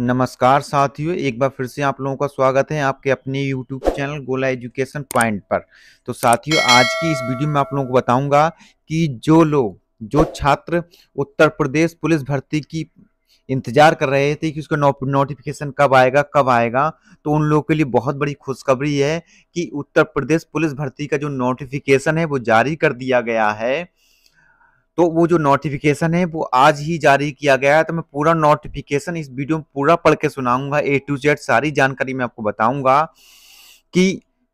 नमस्कार साथियों एक बार फिर से आप लोगों का स्वागत है आपके अपने YouTube channel Gola education point पर तो साथियों आज की इस वीडियो में आप लोगों को बताऊंगा कि जो लोग जो छात्र उत्तर प्रदेश पुलिस भर्ती की इंतजार कर रहे थे कि उसका नो, नोटिफिकेशन कब आएगा कब आएगा तो उन लोगों के लिए बहुत बड़ी खुशखबरी है कि उत्तर प्रदेश पुलिस भर्ती का जो नोटिफिकेशन है वो जारी कर दिया गया है तो वो जो नोटिफिकेशन है वो आज ही जारी किया गया है तो मैं पूरा नोटिफिकेशन इस वीडियो में पूरा पढ़ के सुनाऊंगा ए टू जेड सारी जानकारी मैं आपको बताऊंगा कि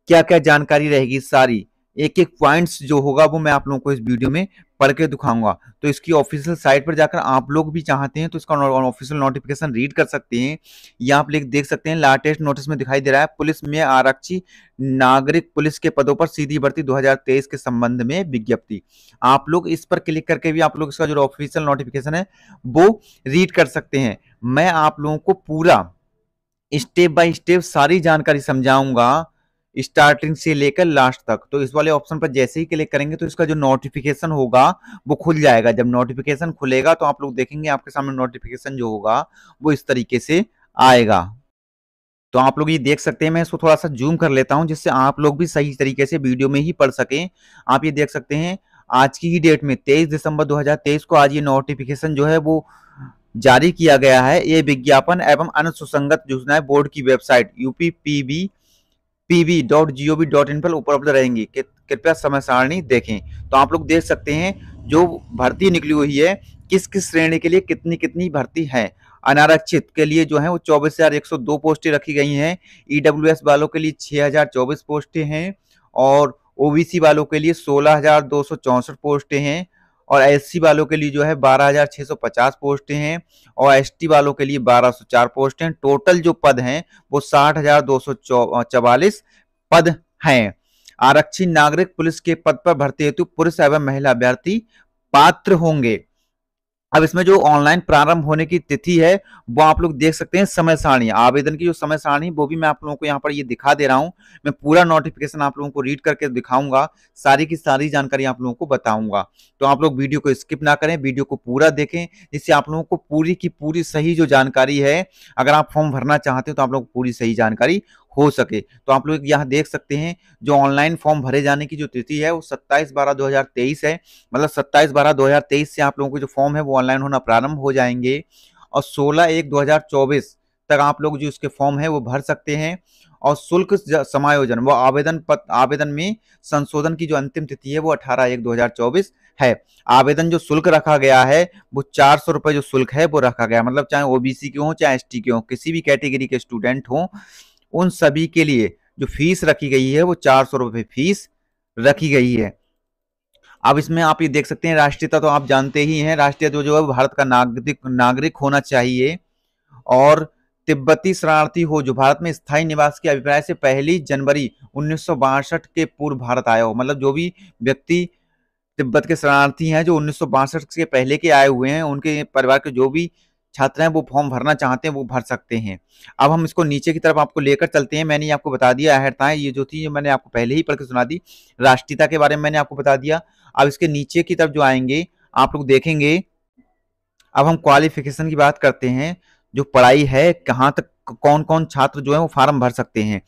क्या क्या जानकारी रहेगी सारी एक एक पॉइंट्स जो होगा वो मैं आप लोगों को इस वीडियो में पढ़ के दिखाऊंगा तो इसकी ऑफिशियल साइट पर जाकर आप लोग भी चाहते हैं तो इसका ऑफिशियल नोटिफिकेशन रीड कर सकते हैं या आप देख सकते हैं लाटेस्ट नोटिस में दिखाई दे रहा है पुलिस में आरक्षी नागरिक पुलिस के पदों पर सीधी भर्ती 2023 के संबंध में विज्ञप्ति आप लोग इस पर क्लिक करके भी आप लोग इसका जो ऑफिशियल नोटिफिकेशन है वो रीड कर सकते हैं मैं आप लोगों को पूरा स्टेप बाय स्टेप सारी जानकारी समझाऊंगा स्टार्टिंग से लेकर लास्ट तक तो इस वाले ऑप्शन पर जैसे ही क्लिक करेंगे तो इसका जो नोटिफिकेशन होगा वो खुल जाएगा जब नोटिफिकेशन खुलेगा तो आप लोग देखेंगे आपके सामने नोटिफिकेशन जो होगा वो इस तरीके से आएगा तो आप लोग ये देख सकते हैं मैं इसको थोड़ा सा जूम कर लेता हूं जिससे आप लोग भी सही तरीके से वीडियो में ही पढ़ सकें आप ये देख सकते हैं आज की ही डेट में तेईस दिसंबर दो को आज ये नोटिफिकेशन जो है वो जारी किया गया है ये विज्ञापन एवं अनुसुसंगत योजनाएं बोर्ड की वेबसाइट यूपी पी pb.gov.in पर उपलब्ध रहेंगी कृपया समय सारणी देखें तो आप लोग देख सकते हैं जो भर्ती निकली हुई है किस किस श्रेणी के लिए कितनी कितनी भर्ती है अनारक्षित के लिए जो है वो चौबीस हजार एक सौ दो पोस्टें रखी गई हैं ई e वालों के लिए छह हजार चौबीस पोस्टें हैं और ओबीसी वालों के लिए सोलह हजार दो सौ चौसठ पोस्टें हैं और एस वालों के लिए जो है 12,650 पोस्टें हैं और एस वालों के लिए 1204 पोस्टें हैं टोटल जो पद हैं वो साठ पद हैं आरक्षित नागरिक पुलिस के पद पर भर्ती हेतु पुरुष एवं महिला अभ्यर्थी पात्र होंगे अब इसमें जो ऑनलाइन प्रारंभ होने की तिथि है वो आप लोग देख सकते हैं समय सारणी आवेदन की जो समय सारणी वो भी मैं आप लोगों को यहाँ पर ये दिखा दे रहा हूँ मैं पूरा नोटिफिकेशन आप लोगों को रीड करके दिखाऊंगा सारी की सारी जानकारी आप लोगों को बताऊंगा तो आप लोग वीडियो को स्किप ना करें वीडियो को पूरा देखें जिससे आप लोगों को पूरी की पूरी सही जो जानकारी है अगर आप फॉर्म भरना चाहते हो तो आप लोग पूरी सही जानकारी हो सके तो आप लोग यहाँ देख सकते हैं जो ऑनलाइन फॉर्म भरे जाने की जो तिथि है वो सत्ताईस बारह 2023 है मतलब सत्ताईस बारह 2023 से आप लोगों के जो फॉर्म है वो ऑनलाइन होना प्रारंभ हो जाएंगे और सोलह एक 2024 तक आप लोग जो इसके फॉर्म है वो भर सकते हैं और शुल्क समायोजन वो आवेदन पत्र आवेदन में संशोधन की जो अंतिम तिथि है वो 18 एक 2024 है आवेदन जो शुल्क रखा गया है वो चार सौ रुपये जो शुल्क है वो रखा गया मतलब चाहे ओबीसी के हों चाहे एसटी के हों किसी भी कैटेगरी के स्टूडेंट हों उन सभी के लिए जो फीस रखी गई है वो चार सौ रुपये फीस रखी गई है अब इसमें आप ये देख सकते हैं राष्ट्रीयता तो आप जानते ही हैं राष्ट्रीय जो जो है भारत का नागरिक नागरिक होना चाहिए और तिब्बती शरणार्थी हो जो भारत में स्थायी निवास के अभिप्राय से पहली जनवरी उन्नीस के पूर्व भारत आया हो मतलब जो भी व्यक्ति तिब्बत के शरणार्थी हैं जो उन्नीस के पहले के आए हुए हैं उनके परिवार के जो भी छात्र हैं वो फॉर्म भरना चाहते हैं वो भर सकते हैं अब हम इसको नीचे की तरफ आपको लेकर चलते हैं मैंने आपको बता दिया अहरताएं ये जो थी ये मैंने आपको पहले ही पढ़ सुना दी राष्ट्रीयता के बारे में मैंने आपको बता दिया अब इसके नीचे की तरफ जो आएंगे आप लोग देखेंगे अब हम क्वालिफिकेशन की बात करते हैं जो पढ़ाई है कहाँ तक कौन कौन छात्र जो है वो फार्म भर सकते हैं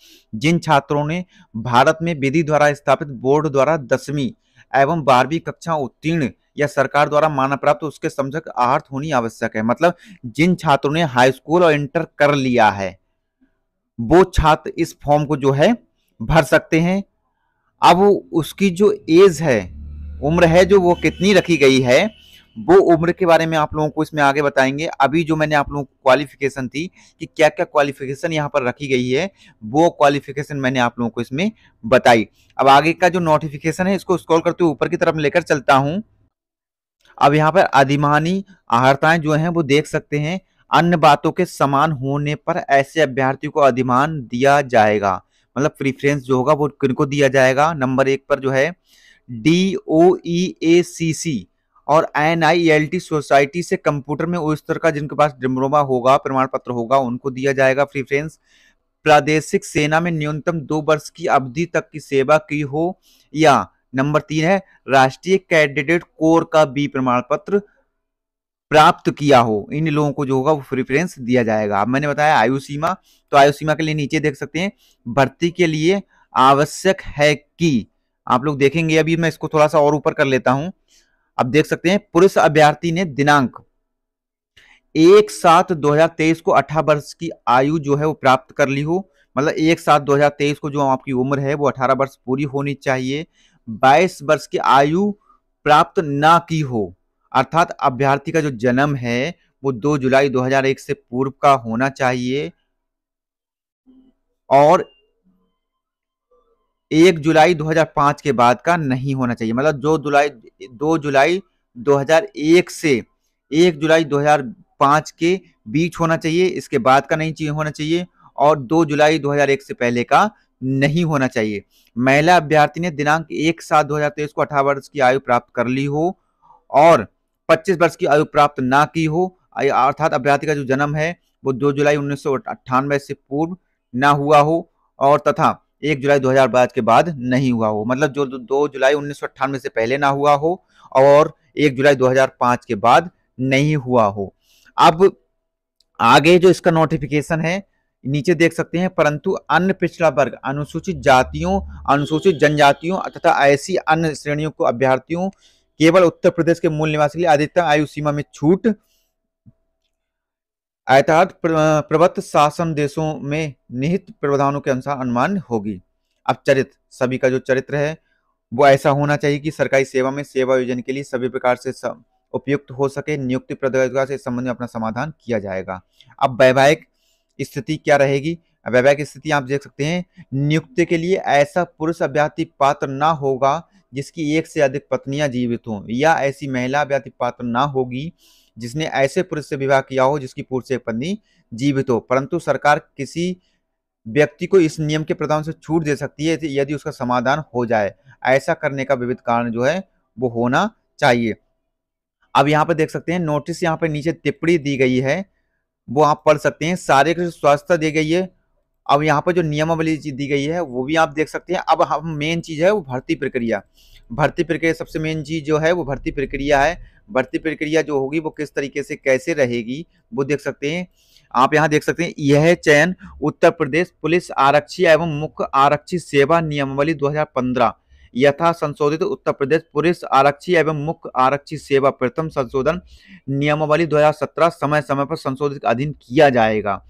जिन छात्रों ने भारत में विधि द्वारा स्थापित बोर्ड द्वारा दसवीं एवं बारहवीं कक्षा उत्तीर्ण या सरकार द्वारा माना प्राप्त उसके समझक आहत होनी आवश्यक है मतलब जिन छात्रों ने हाई स्कूल और इंटर कर लिया है वो छात्र इस फॉर्म को जो है भर सकते हैं अब उसकी जो एज है उम्र है जो वो कितनी रखी गई है वो उम्र के बारे में आप लोगों को इसमें आगे बताएंगे अभी जो मैंने आप लोगों को क्वालिफिकेशन थी कि क्या क्या क्वालिफिकेशन यहाँ पर रखी गई है वो क्वालिफिकेशन मैंने आप लोगों को इसमें बताई अब आगे का जो नोटिफिकेशन है इसको स्क्रॉल करते हुए ऊपर की तरफ लेकर चलता हूँ अब यहाँ पर अधिमानी आहर्ताएं जो हैं वो देख सकते हैं अन्य बातों के समान होने पर ऐसे अभ्यर्थियों को अधिमान दिया जाएगा मतलब प्रीफ्रेंस जो होगा वो किनको दिया जाएगा नंबर एक पर जो है डी ओ ई ए सी सी और एन सोसाइटी e से कंप्यूटर में उस स्तर का जिनके पास डिप्लोमा होगा प्रमाण पत्र होगा उनको दिया जाएगा प्रीफ्रेंस प्रादेशिक सेना में न्यूनतम दो वर्ष की अवधि तक की सेवा की हो या नंबर तीन है राष्ट्रीय कैंडिडेट कोर का बी प्रमाण पत्र प्राप्त किया हो इन लोगों को जो होगा वो प्रिफरेंस दिया जाएगा अब मैंने बताया आयु सीमा तो आयु सीमा के लिए नीचे देख सकते हैं भर्ती के लिए आवश्यक है कि आप लोग देखेंगे अभी मैं इसको थोड़ा सा और ऊपर कर लेता हूं अब देख सकते हैं पुरुष अभ्यर्थी ने दिनांक एक सात 2023 को अठारह वर्ष की आयु जो है वो प्राप्त कर ली हो मतलब एक सात 2023 को जो आपकी उम्र है वो अठारह वर्ष पूरी होनी चाहिए बाईस वर्ष की आयु प्राप्त ना की हो अर्थात अभ्यर्थी का जो जन्म है वो दो जुलाई 2001 से पूर्व का होना चाहिए और एक जुलाई 2005 के बाद का नहीं होना चाहिए मतलब जो जुलाई दो जुलाई 2001 से एक जुलाई 2005 के बीच होना चाहिए इसके बाद का नहीं चाहिए होना चाहिए और दो जुलाई 2001 से पहले का नहीं होना चाहिए महिला अभ्यर्थी ने दिनांक एक सात दो हजार तेईस को अठारह वर्ष की आयु प्राप्त कर ली हो और पच्चीस वर्ष की आयु प्राप्त ना की हो अर्थात अभ्यर्थी का जो जन्म है वो दो जुलाई उन्नीस से पूर्व ना हुआ हो और तथा एक जुलाई 2005 के बाद नहीं हुआ हो मतलब जो दो जुलाई उन्नीस से पहले ना हुआ हो और एक जुलाई 2005 के बाद नहीं हुआ हो अब आगे जो इसका नोटिफिकेशन है नीचे देख सकते हैं परंतु अन्य पिछड़ा वर्ग अनुसूचित जातियों अनुसूचित जनजातियों तथा ऐसी अन्य श्रेणियों को अभ्यर्थियों केवल उत्तर प्रदेश के मूल निवासी के लिए अधिकतम आयु सीमा में छूट आयताद प्रवत शासन देशों में निहित प्रावधानों के अनुसार अनुमान होगी अब चरित्र सभी का जो चरित्र है वो ऐसा होना चाहिए कि सरकारी सेवा में सेवा योजन के लिए सभी प्रकार से उपयुक्त हो सके नियुक्ति प्रतियोगिता से संबंध में अपना समाधान किया जाएगा अब वैवाहिक स्थिति क्या रहेगी वैवाहिक स्थिति आप देख सकते हैं नियुक्ति के लिए ऐसा पुरुष अभ्यर्थी पात्र ना होगा जिसकी एक से अधिक पत्नियां जीवित हों या ऐसी महिला अभ्यर्थी पात्र ना होगी जिसने ऐसे पुरुष से विवाह किया हो जिसकी पूर्व से पत्नी जीवित हो परंतु सरकार किसी व्यक्ति को इस नियम के प्रदान से छूट दे सकती है यदि उसका समाधान हो जाए ऐसा करने का विविध कारण जो है वो होना चाहिए अब यहाँ पर देख सकते हैं नोटिस यहाँ पर नीचे टिप्पणी दी गई है वो आप पढ़ सकते हैं शारीरिक स्वास्थ्य दी गई है अब यहाँ पर जो नियमावली दी गई है वो भी आप देख सकते हैं अब हम मेन चीज़ है वो भर्ती प्रक्रिया भर्ती प्रक्रिया सबसे मेन चीज़ जो है वो भर्ती प्रक्रिया है भर्ती प्रक्रिया जो होगी वो किस तरीके से कैसे रहेगी वो देख सकते हैं आप यहाँ देख सकते हैं यह चयन उत्तर प्रदेश पुलिस आरक्षी एवं मुख्य आरक्षी सेवा नियमावली 2015 यथा संशोधित उत्तर प्रदेश पुलिस आरक्षी एवं मुख्य आरक्षी सेवा प्रथम संशोधन नियमावली 2017 समय समय पर संशोधित अधीन किया जाएगा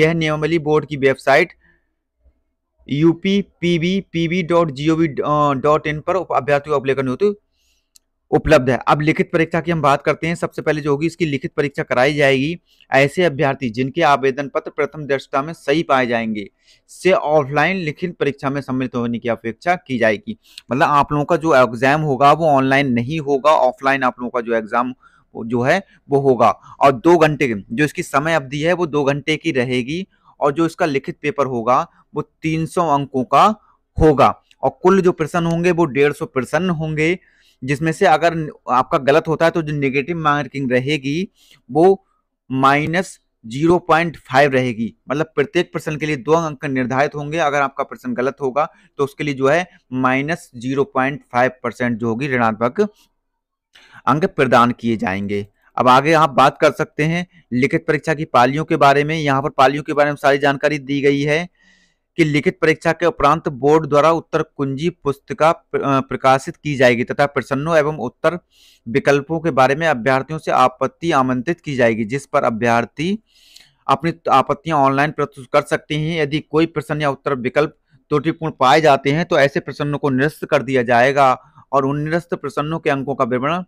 यह नियमावली बोर्ड की website UP P B P B dot G O V dot in पर अभ्यर्थियों का अभिलेखन हेतु उपलब्ध है अब लिखित परीक्षा की हम बात करते हैं सबसे पहले जो होगी इसकी लिखित परीक्षा कराई जाएगी ऐसे अभ्यर्थी जिनके आवेदन पत्र प्रथम दृष्टता में सही पाए जाएंगे से ऑफलाइन लिखित परीक्षा में सम्मिलित होने की अपेक्षा की जाएगी मतलब आप लोगों का जो एग्जाम होगा वो ऑनलाइन नहीं होगा ऑफलाइन आप लोगों का जो एग्जाम जो है वो होगा और दो घंटे जो इसकी समय अवधि है वो दो घंटे की रहेगी और जो इसका लिखित पेपर होगा वो तीन अंकों का होगा और कुल जो प्रश्न होंगे वो डेढ़ प्रश्न होंगे जिसमें से अगर आपका गलत होता है तो जो नेगेटिव मार्किंग रहेगी वो माइनस जीरो पॉइंट फाइव रहेगी मतलब प्रत्येक प्रश्न के लिए दो अंक निर्धारित होंगे अगर आपका प्रश्न गलत होगा तो उसके लिए जो है minus zero point five percent जो होगी ऋणात्मक अंक प्रदान किए जाएंगे अब आगे आप बात कर सकते हैं लिखित परीक्षा की पालियों के बारे में यहाँ पर पालियों के बारे में सारी जानकारी दी गई है कि लिखित परीक्षा के उपरांत बोर्ड द्वारा उत्तर कुंजी पुस्तिका प्रकाशित की जाएगी तथा प्रश्नों एवं उत्तर विकल्पों के बारे में अभ्यर्थियों से आपत्ति आमंत्रित की जाएगी जिस पर अभ्यर्थी अपनी आपत्तियां ऑनलाइन प्रस्तुत कर सकते हैं यदि कोई प्रश्न या उत्तर विकल्प त्रुटिपूर्ण पाए जाते हैं तो ऐसे प्रश्नों को निरस्त कर दिया जाएगा और उन निरस्त प्रश्नों के अंकों का विवरण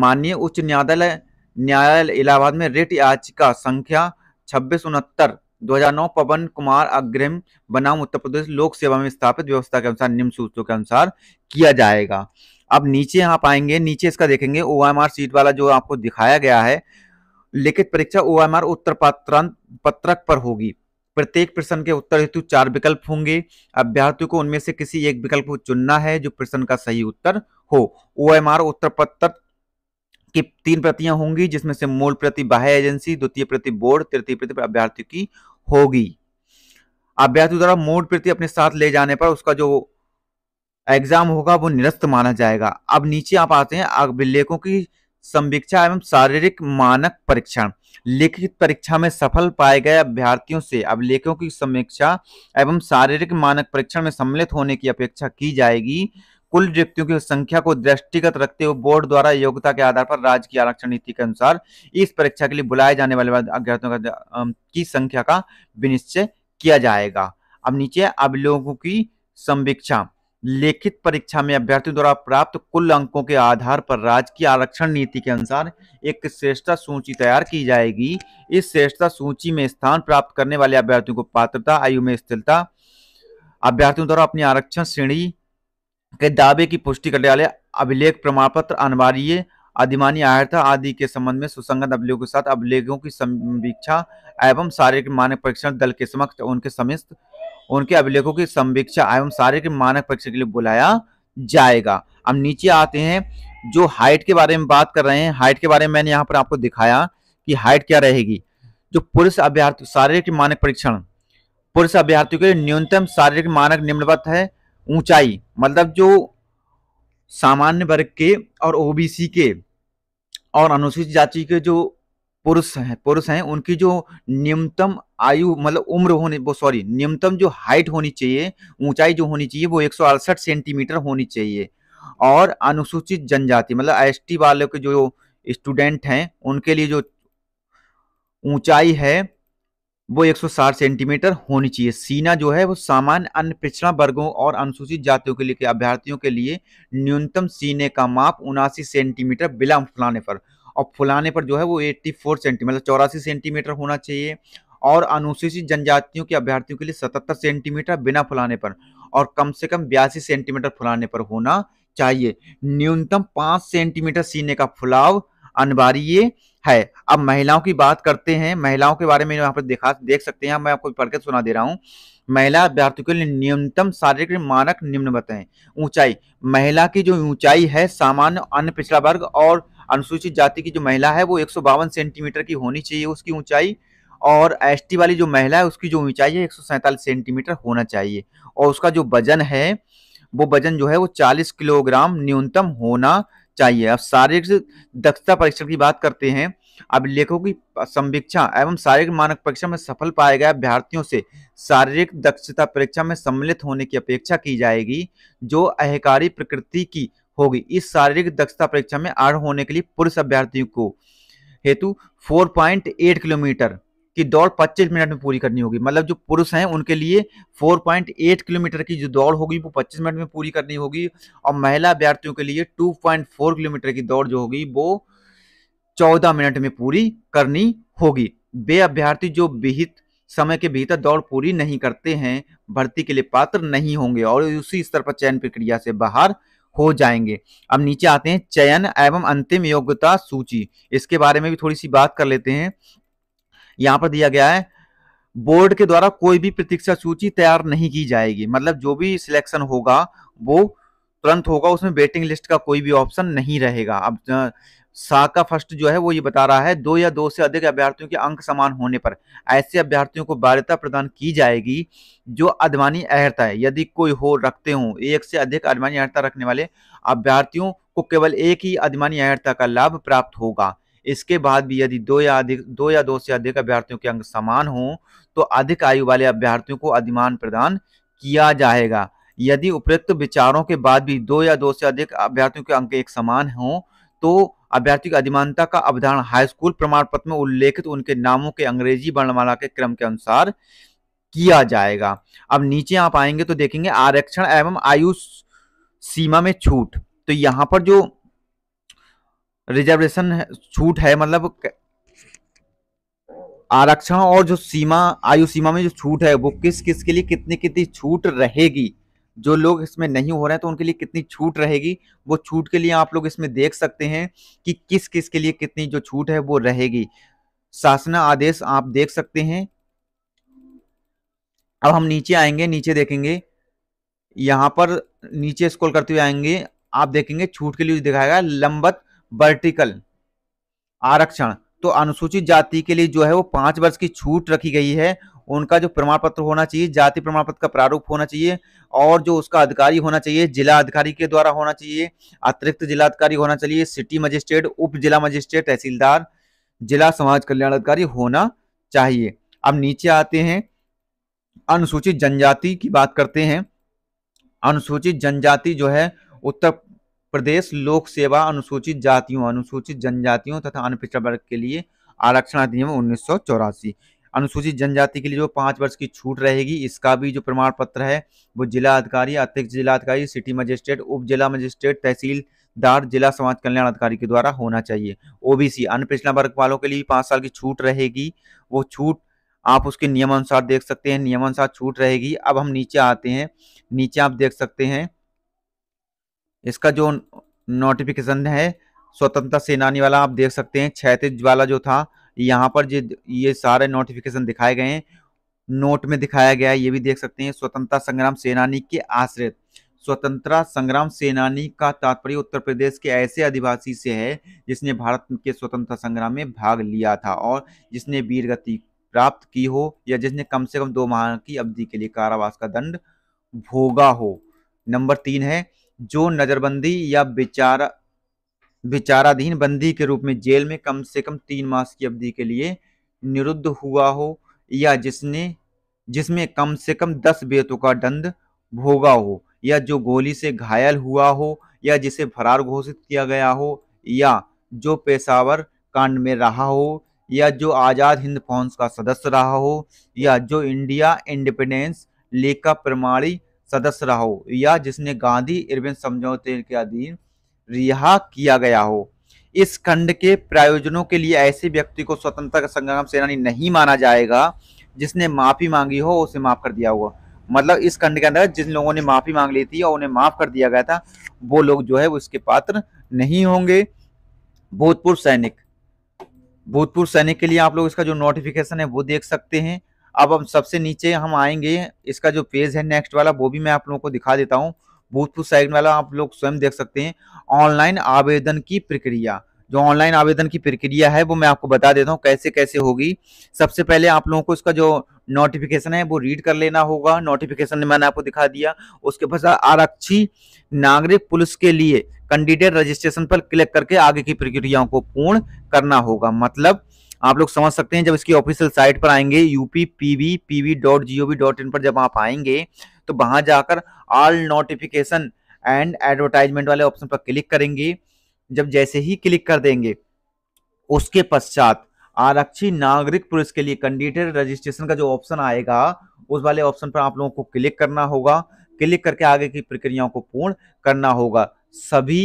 माननीय उच्च न्यायालय न्यायालय इलाहाबाद में रेट याचिका संख्या छब्बीस उनहत्तर 2009 पवन कुमार अग्रिम बनाम उत्तर प्रदेश लोक सेवा में स्थापित व्यवस्था के अनुसार निम्न सूत्रों के अनुसार किया जाएगा अब नीचे आप आएंगे नीचे इसका देखेंगे ओ सीट वाला जो आपको दिखाया गया है लिखित परीक्षा ओ उत्तर पत्र पत्रक पर होगी प्रत्येक प्रश्न के उत्तर हेतु चार विकल्प होंगे अभ्यर्थियों को उनमें से किसी एक विकल्प को चुनना है जो प्रश्न का सही उत्तर हो ओ उत्तर पत्र की तीन प्रतियां होंगी जिसमें से मूल प्रति बाह्य एजेंसी द्वितीय प्रति बोर्ड तृतीय प्रति अभ्यर्थी की होगी अभ्यर्थी द्वारा मूड प्रति अपने साथ ले जाने पर उसका जो एग्जाम होगा वो निरस्त माना जाएगा अब नीचे आप आते हैं अभिलेखों की संवीक्षा एवं शारीरिक मानक परीक्षण लिखित परीक्षा में सफल पाए गए अभ्यर्थियों से अभिलेखों की समीक्षा एवं शारीरिक मानक परीक्षण में सम्मिलित होने की अपेक्षा की जाएगी कुल रिक्तियों की संख्या को दृष्टिगत रखते हुए बोर्ड द्वारा योग्यता के आधार पर राज्य की आरक्षण नीति के अनुसार इस परीक्षा के लिए बुलाए जाने वाले अभ्यर्थियों की संख्या का विनिश्चय किया जाएगा अब नीचे अब लोगों की संवीक्षा लिखित परीक्षा में अभ्यर्थियों द्वारा प्राप्त कुल अंकों के आधार पर राज्य की आरक्षण नीति के अनुसार एक श्रेष्ठता सूची तैयार की जाएगी इस श्रेष्ठता सूची में स्थान प्राप्त करने वाले अभ्यर्थियों को पात्रता आयु में स्थिरता अभ्यर्थियों द्वारा अपनी आरक्षण श्रेणी के दावे की पुष्टि करने वाले अभिलेख प्रमाण पत्र अनिवार्य अधिमानी आहता आदि के संबंध में सुसंगत अभिलेखों के साथ अभिलेखों की समीक्षा एवं शारीरिक मानक परीक्षण दल के समक्ष उनके समिस्त उनके अभिलेखों की समीक्षा एवं शारीरिक मानक परीक्षण के लिए बुलाया जाएगा अब नीचे आते हैं जो हाइट के बारे में बात कर रहे हैं हाइट के बारे में मैंने यहाँ पर आपको दिखाया कि हाइट क्या रहेगी जो पुरुष अभ्यार्थी शारीरिक मानक परीक्षण पुरुष अभ्यार्थियों के लिए न्यूनतम शारीरिक मानक निम्नवत है ऊंचाई मतलब जो सामान्य वर्ग के और ओबीसी के और अनुसूचित जाति के जो पुरुष हैं पुरुष हैं उनकी जो न्यूनतम आयु मतलब उम्र होने वो सॉरी न्यूनतम जो हाइट होनी चाहिए ऊंचाई जो होनी चाहिए वो एक सेंटीमीटर होनी चाहिए और अनुसूचित जनजाति मतलब एस वालों के जो स्टूडेंट हैं उनके लिए जो ऊंचाई है वो 160 सेंटीमीटर होनी चाहिए सीना जो है वो सामान्य अन्य पिछड़ा वर्गों और अनुसूचित जातियों के लिए अभ्यर्थियों के लिए न्यूनतम सीने का माप उनासी सेंटीमीटर बिना फुलाने पर और फुलाने पर जो है वो 84 सेंटीमीटर मतलब चौरासी सेंटीमीटर होना चाहिए और अनुसूचित जनजातियों के अभ्यर्थियों के लिए सतहत्तर सेंटीमीटर बिना फुलाने पर और कम से कम बयासी सेंटीमीटर फुलाने पर होना चाहिए न्यूनतम पाँच सेंटीमीटर सीने का फुलाव अनिवार्य है अब महिलाओं की बात करते हैं महिलाओं के बारे में यहाँ पर देखा देख सकते हैं मैं आपको पढ़ सुना दे रहा हूँ महिला अभ्यर्थियों के लिए न्यूनतम शारीरिक मानक निम्न बताएं ऊंचाई महिला की जो ऊंचाई है सामान्य अन्य पिछड़ा वर्ग और अनुसूचित जाति की जो महिला है वो एक सेंटीमीटर की होनी चाहिए उसकी ऊंचाई और एस वाली जो महिला है उसकी जो ऊंचाई है एक सेंटीमीटर होना चाहिए और उसका जो वजन है वो वजन जो है वो 40 किलोग्राम न्यूनतम होना चाहिए अब शारीरिक दक्षता परीक्षण की बात करते हैं अब लेखों की संवीक्षा एवं शारीरिक मानक परीक्षा में सफल पाए गए अभ्यार्थियों से शारीरिक दक्षता परीक्षा में सम्मिलित होने की अपेक्षा की जाएगी जो अहकारी प्रकृति की होगी इस शारीरिक दक्षता परीक्षा में आड़ होने के लिए पुरुष अभ्यार्थियों को हेतु 4.8 किलोमीटर कि दौड़ पच्चीस मिनट में पूरी करनी होगी मतलब जो पुरुष हैं उनके लिए फोर पॉइंट एट किलोमीटर की जो दौड़ होगी वो पच्चीस मिनट में पूरी करनी होगी और महिला अभ्यार्थियों के लिए टू पॉइंट फोर किलोमीटर की दौड़ जो होगी वो चौदह मिनट में पूरी करनी होगी वे अभ्यार्थी जो विहित समय के भीतर दौड़ पूरी नहीं करते हैं भर्ती के लिए पात्र नहीं होंगे और उसी स्तर पर चयन प्रक्रिया से बाहर हो जाएंगे अब नीचे आते हैं चयन एवं अंतिम योग्यता सूची इसके बारे में भी थोड़ी सी बात कर लेते हैं यहाँ पर दिया गया है बोर्ड के द्वारा कोई भी प्रतीक्षा सूची तैयार नहीं की जाएगी मतलब जो भी सिलेक्शन होगा वो तुरंत होगा उसमें वेटिंग लिस्ट का कोई भी ऑप्शन नहीं रहेगा अब शाह का फर्स्ट जो है वो ये बता रहा है दो या दो से अधिक अभ्यर्थियों के अंक समान होने पर ऐसे अभ्यर्थियों को बाध्यता प्रदान की जाएगी जो अदमानी अहर्ता है यदि कोई हो रखते हो एक से अधिक अदमानी अहर्ता रखने वाले अभ्यर्थियों को केवल एक ही अदमानी अहर्ता का लाभ प्राप्त होगा इसके बाद भी यदि दो या अधिक दो या दो से अधिक अभ्यर्थियों के अंक समान हों तो अधिक आयु वाले अभ्यर्थियों को अधिमान प्रदान किया जाएगा यदि उपयुक्त विचारों के बाद भी दो या दो से अधिक अभ्यर्थियों के अंक एक समान हों तो अभ्यर्थी की अधिमानता का अवधारण हाईस्कूल प्रमाण पत्र में उल्लेखित उनके नामों के अंग्रेजी वर्णमाला के क्रम के अनुसार किया जाएगा अब नीचे आप आएंगे तो देखेंगे आरक्षण एवं आयु सीमा में छूट तो यहाँ पर जो रिजर्वेशन छूट है मतलब आरक्षण और जो सीमा आयु सीमा में जो छूट है वो किस किस के लिए कितनी कितनी छूट रहेगी जो लोग इसमें नहीं हो रहे हैं तो उनके लिए कितनी छूट रहेगी वो छूट के लिए आप लोग इसमें देख सकते हैं कि किस किस के लिए कितनी जो छूट है वो रहेगी शासना आदेश आप देख सकते हैं अब हम नीचे आएंगे नीचे देखेंगे यहाँ पर नीचे स्कोल करते हुए आएंगे आप देखेंगे छूट के लिए दिखाएगा लंबत वर्टिकल आरक्षण तो अनुसूचित जाति के लिए जो है वो पांच वर्ष की छूट रखी गई है उनका जो प्रमाण पत्र होना चाहिए जाति प्रमाण पत्र का प्रारूप होना चाहिए और जो उसका अधिकारी होना चाहिए जिला अधिकारी के द्वारा होना चाहिए अतिरिक्त जिला अधिकारी होना चाहिए सिटी मजिस्ट्रेट उप जिला मजिस्ट्रेट तहसीलदार जिला समाज कल्याण अधिकारी होना चाहिए अब नीचे आते हैं अनुसूचित जनजाति की बात करते हैं अनुसूचित जनजाति जो है उत्तर प्रदेश लोक सेवा अनुसूचित जातियों अनुसूचित जनजातियों तथा अनपिछड़ा वर्ग के लिए आरक्षण अधिनियम उन्नीस अनुसूचित जनजाति के लिए जो पाँच वर्ष की छूट रहेगी इसका भी जो प्रमाण पत्र है वो जिला अधिकारी अतिरिक्त जिला अधिकारी सिटी मजिस्ट्रेट उप जिला मजिस्ट्रेट तहसीलदार जिला समाज कल्याण अधिकारी के द्वारा होना चाहिए ओबीसी अन्य पिछड़ा वर्ग वालों के लिए पाँच साल की छूट रहेगी वो छूट आप उसके नियमानुसार देख सकते हैं नियमानुसार छूट रहेगी अब हम नीचे आते हैं नीचे आप देख सकते हैं इसका जो नोटिफिकेशन है स्वतंत्रता सेनानी वाला आप देख सकते हैं क्षैतिज वाला जो था यहाँ पर ये ये सारे नोटिफिकेशन दिखाए गए हैं नोट में दिखाया गया है ये भी देख सकते हैं स्वतंत्रता संग्राम सेनानी के आश्रित स्वतंत्रता संग्राम सेनानी का तात्पर्य उत्तर प्रदेश के ऐसे आदिवासी से है जिसने भारत के स्वतंत्रता संग्राम में भाग लिया था और जिसने वीर गति प्राप्त की हो या जिसने कम से कम दो माह की अवधि के लिए कारावास का दंड भोगा हो नंबर तीन है जो नज़रबंदी या विचारा विचाराधीन बंदी के रूप में जेल में कम से कम तीन मास की अवधि के लिए निरुद्ध हुआ हो या जिसने जिसमें कम से कम दस बेतों का दंड भोगा हो या जो गोली से घायल हुआ हो या जिसे फरार घोषित किया गया हो या जो पेशावर कांड में रहा हो या जो आज़ाद हिंद फौज का सदस्य रहा हो या जो इंडिया इंडिपेंडेंस लीग का प्रमाणी सदस्य रहा हो या जिसने गांधी इरविन समझौते के अधीन रिहा किया गया हो इस खंड के प्रायोजनों के लिए ऐसे व्यक्ति को स्वतंत्रता संग्राम सेनानी नहीं माना जाएगा जिसने माफ़ी मांगी हो उसे माफ़ कर दिया होगा मतलब इस खंड के अंदर जिन लोगों ने माफ़ी मांग ली थी और उन्हें माफ़ कर दिया गया था वो लोग जो है वो इसके पात्र नहीं होंगे भूतपूर्व सैनिक भूतपूर्व सैनिक के लिए आप लोग इसका जो नोटिफिकेशन है वो देख सकते हैं अब हम सबसे नीचे हम आएंगे इसका जो पेज है नेक्स्ट वाला वो भी मैं आप लोगों को दिखा देता हूँ भूतपूत साइड वाला आप लोग स्वयं देख सकते हैं ऑनलाइन आवेदन की प्रक्रिया जो ऑनलाइन आवेदन की प्रक्रिया है वो मैं आपको बता देता हूँ कैसे कैसे होगी सबसे पहले आप लोगों को इसका जो नोटिफिकेशन है वो रीड कर लेना होगा नोटिफिकेशन मैंने आपको दिखा दिया उसके पश्चात आरक्षी नागरिक पुलिस के लिए कैंडिडेट रजिस्ट्रेशन पर क्लिक करके आगे की प्रक्रियाओं को पूर्ण करना होगा मतलब आप लोग समझ सकते हैं जब इसकी ऑफिशियल साइट पर आएंगे UP PV PV dot G dot in पर जब आप आएंगे तो वहां जाकर ऑल नोटिफिकेशन एंड एडवर्टाइजमेंट वाले ऑप्शन पर क्लिक करेंगे जब जैसे ही क्लिक कर देंगे उसके पश्चात आरक्षी नागरिक पुरुष के लिए कैंडिडेट रजिस्ट्रेशन का जो ऑप्शन आएगा उस वाले ऑप्शन पर आप लोगों को क्लिक करना होगा क्लिक करके आगे की प्रक्रियाओं को पूर्ण करना होगा सभी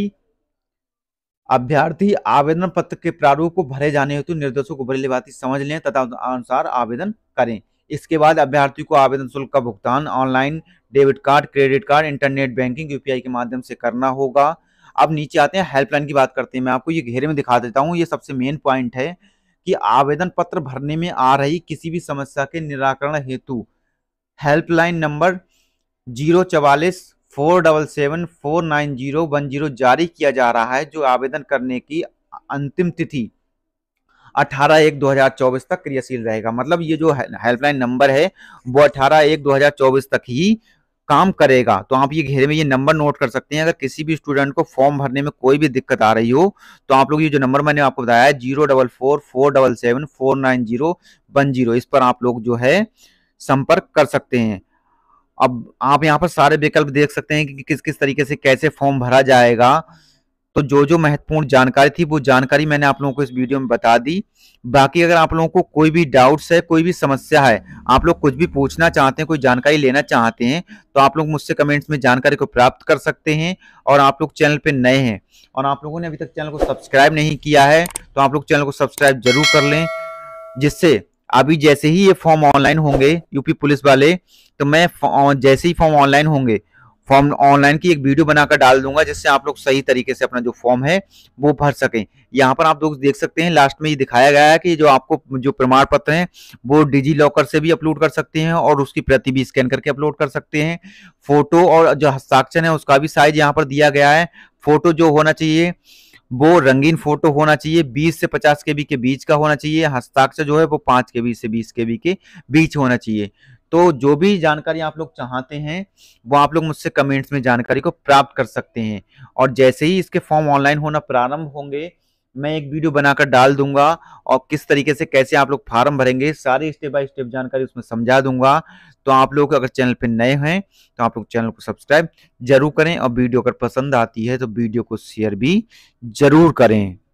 अभ्यर्थी आवेदन पत्र के प्रारूप को भरे जाने हेतु निर्देशों को बड़ी बात समझ लें तथा अनुसार आवेदन करें इसके बाद अभ्यर्थी को आवेदन शुल्क का भुगतान online debit card credit card internet banking UPI के माध्यम से करना होगा अब नीचे आते हैं हेल्पलाइन की बात करते हैं मैं आपको ये घेरे में दिखा देता हूँ ये सबसे मेन पॉइंट है कि आवेदन पत्र भरने में आ रही किसी भी समस्या के निराकरण हेतु हेल्पलाइन नंबर जीरो चवालीस four double seven four nine zero one zero जारी किया जा रहा है जो आवेदन करने की अंतिम तिथि 18 एक 2024 तक क्रियाशील रहेगा मतलब ये जो हेल्पलाइन नंबर है वो 18 एक 2024 तक ही काम करेगा तो आप ये घेरे में ये नंबर नोट कर सकते हैं अगर किसी भी स्टूडेंट को फॉर्म भरने में कोई भी दिक्कत आ रही हो तो आप लोग ये जो नंबर मैंने आपको बताया है zero double four four double seven four nine zero one zero इस पर आप लोग जो है संपर्क कर सकते हैं अब आप यहाँ पर सारे विकल्प देख सकते हैं कि किस किस तरीके से कैसे फॉर्म भरा जाएगा तो जो जो महत्वपूर्ण जानकारी थी वो जानकारी मैंने आप लोगों को इस वीडियो में बता दी बाकी अगर आप लोगों को कोई भी डाउट्स है कोई भी समस्या है आप लोग कुछ भी पूछना चाहते हैं कोई जानकारी लेना चाहते हैं तो आप लोग मुझसे कमेंट्स में जानकारी को प्राप्त कर सकते हैं और आप लोग चैनल पर नए हैं और आप लोगों ने अभी तक चैनल को सब्सक्राइब नहीं किया है तो आप लोग चैनल को सब्सक्राइब जरूर कर लें जिससे अभी जैसे ही ये फॉर्म ऑनलाइन होंगे यूपी पुलिस वाले तो मैं जैसे ही फॉर्म ऑनलाइन होंगे फॉर्म ऑनलाइन की एक वीडियो बनाकर डाल दूंगा जिससे आप लोग सही तरीके से अपना जो फॉर्म है वो भर सकें यहाँ पर आप लोग देख सकते हैं लास्ट में ये दिखाया गया है कि जो आपको जो प्रमाण पत्र है वो डिजी लॉकर से भी अपलोड कर सकते हैं और उसकी प्रति भी स्कैन करके अपलोड कर सकते हैं फोटो और जो हस्ताक्षर है उसका भी साइज यहाँ पर दिया गया है फोटो जो होना चाहिए वो रंगीन फोटो होना चाहिए 20 से 50 के बी के बीच का होना चाहिए हस्ताक्षर जो है वो 5 के बी से 20 के बी के बीच होना चाहिए तो जो भी जानकारी आप लोग चाहते हैं वो आप लोग मुझसे कमेंट्स में जानकारी को प्राप्त कर सकते हैं और जैसे ही इसके फॉर्म ऑनलाइन होना प्रारंभ होंगे मैं एक वीडियो बनाकर डाल दूंगा और किस तरीके से कैसे आप लोग फार्म भरेंगे सारे स्टेप बाय स्टेप जानकारी उसमें समझा दूंगा तो आप लोग अगर चैनल पर नए हैं तो आप लोग चैनल को सब्सक्राइब जरूर करें और वीडियो अगर पसंद आती है तो वीडियो को शेयर भी जरूर करें